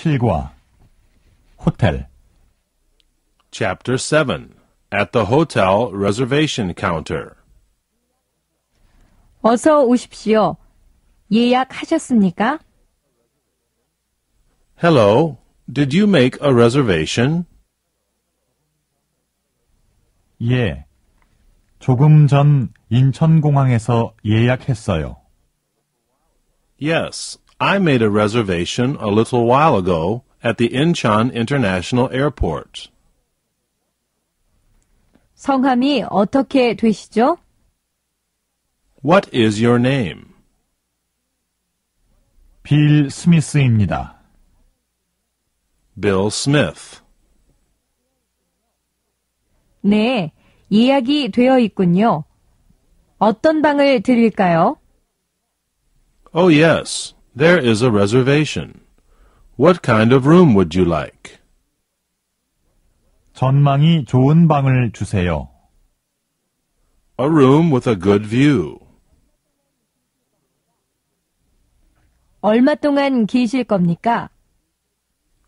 7과 호텔 Chapter 7 At the Hotel Reservation Counter 어서 오십시오. 예약하셨습니까? Hello, did you make a reservation? 예. 조금 전 인천공항에서 예약했어요. Yes, I made a reservation a little while ago at the Incheon International Airport. 성함이 어떻게 되시죠? What is your name? 빌 스미스입니다. Bill Smith. 네, 예약이 되어 있군요. 어떤 방을 드릴까요? Oh, yes. There is a reservation. What kind of room would you like? 전망이 좋은 방을 주세요. A room with a good view. 얼마 동안 계실 겁니까?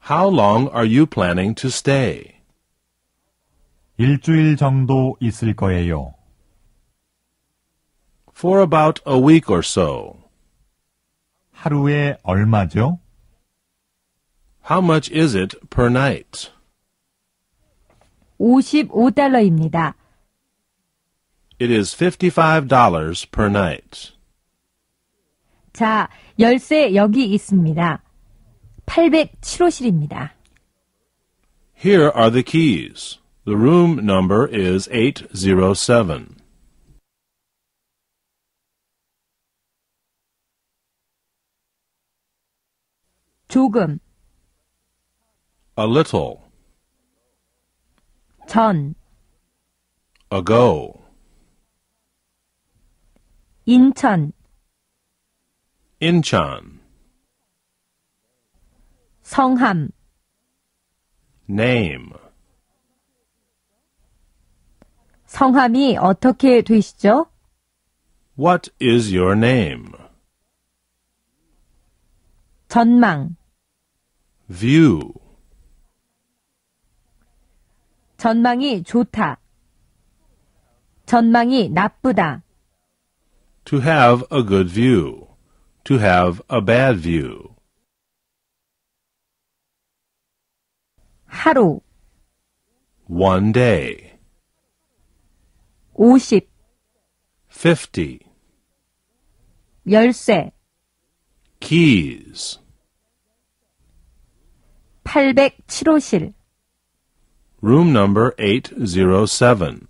How long are you planning to stay? 일주일 정도 있을 거예요. For about a week or so. 하루에 얼마죠? How much is it per night? 55달러입니다. It is $55 per night. 자, 열쇠 여기 있습니다. 807호실입니다. Here are the keys. The room number is 807. 조금 a little 전 ago 인천 Incheon 성함 name 성함이 어떻게 되시죠? What is your name? 전망 view. 전망이 좋다. 전망이 나쁘다. To have a good view. To have a bad view. 하루. One day. 오십. Fifty. 열쇠. Keys. Room number 807.